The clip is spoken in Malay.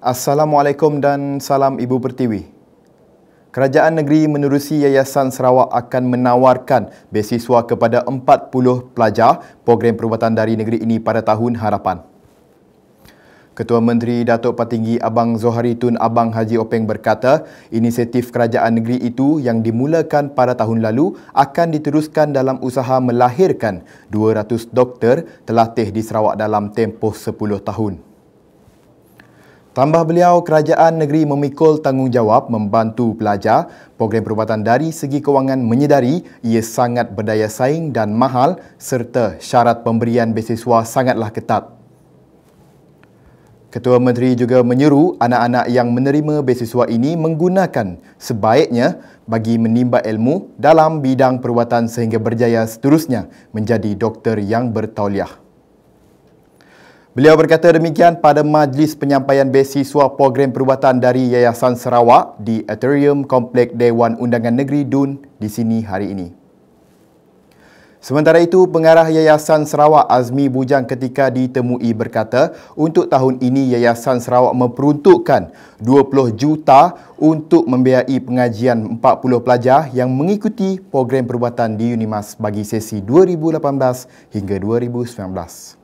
Assalamualaikum dan salam Ibu Pertiwi. Kerajaan Negeri menerusi Yayasan Sarawak akan menawarkan beasiswa kepada 40 pelajar program perubatan dari negeri ini pada tahun harapan. Ketua Menteri Datuk Patinggi Abang Zohari Tun Abang Haji Openg berkata, inisiatif kerajaan negeri itu yang dimulakan pada tahun lalu akan diteruskan dalam usaha melahirkan 200 doktor telatih di Sarawak dalam tempoh 10 tahun. Tambah beliau, kerajaan negeri memikul tanggungjawab membantu pelajar. Program perubatan dari segi kewangan menyedari ia sangat berdaya saing dan mahal serta syarat pemberian beasiswa sangatlah ketat. Ketua Menteri juga menyeru anak-anak yang menerima beasiswa ini menggunakan sebaiknya bagi menimba ilmu dalam bidang perubatan sehingga berjaya seterusnya menjadi doktor yang bertauliah. Beliau berkata demikian pada majlis penyampaian beasiswa program perubatan dari Yayasan Sarawak di Atrium Komplek Dewan Undangan Negeri Dun di sini hari ini. Sementara itu, pengarah Yayasan Sarawak Azmi Bujang ketika ditemui berkata, untuk tahun ini Yayasan Sarawak memperuntukkan 20 juta untuk membiayai pengajian 40 pelajar yang mengikuti program perubatan di Unimas bagi sesi 2018 hingga 2019.